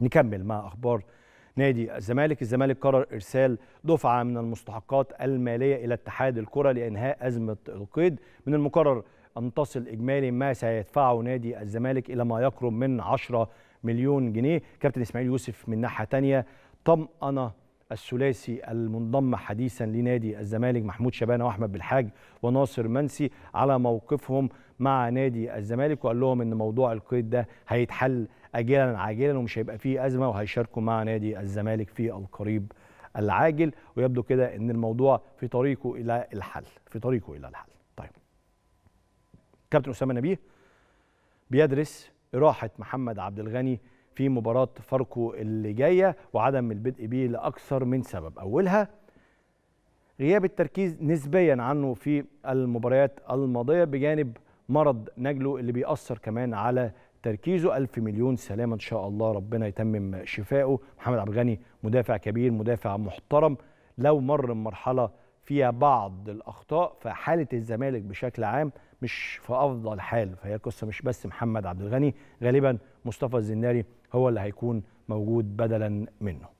نكمل مع اخبار نادي الزمالك الزمالك قرر ارسال دفعه من المستحقات الماليه الى اتحاد الكره لانهاء ازمه القيد من المقرر ان تصل اجمالي ما سيدفعه نادي الزمالك الى ما يقرب من 10 مليون جنيه كابتن اسماعيل يوسف من ناحيه ثانيه طمأن الثلاثي المنضم حديثا لنادي الزمالك محمود شبانه واحمد بالحاج وناصر منسي على موقفهم مع نادي الزمالك وقال لهم ان موضوع القيد ده هيتحل اجلا عاجلا ومش هيبقى فيه ازمه وهيشاركوا مع نادي الزمالك في القريب العاجل ويبدو كده ان الموضوع في طريقه الى الحل في طريقه الى الحل طيب كابتن اسامه نبيه بيدرس اراحه محمد عبد الغني في مباراة فاركو اللي جاية وعدم البدء به لأكثر من سبب أولها غياب التركيز نسبيا عنه في المباريات الماضية بجانب مرض نجله اللي بيأثر كمان على تركيزه ألف مليون سلامة إن شاء الله ربنا يتمم شفائه محمد عبد الغني مدافع كبير مدافع محترم لو مر مرحلة فيها بعض الاخطاء فحاله الزمالك بشكل عام مش في افضل حال فهي قصه مش بس محمد عبد الغني غالبا مصطفى الزناري هو اللي هيكون موجود بدلا منه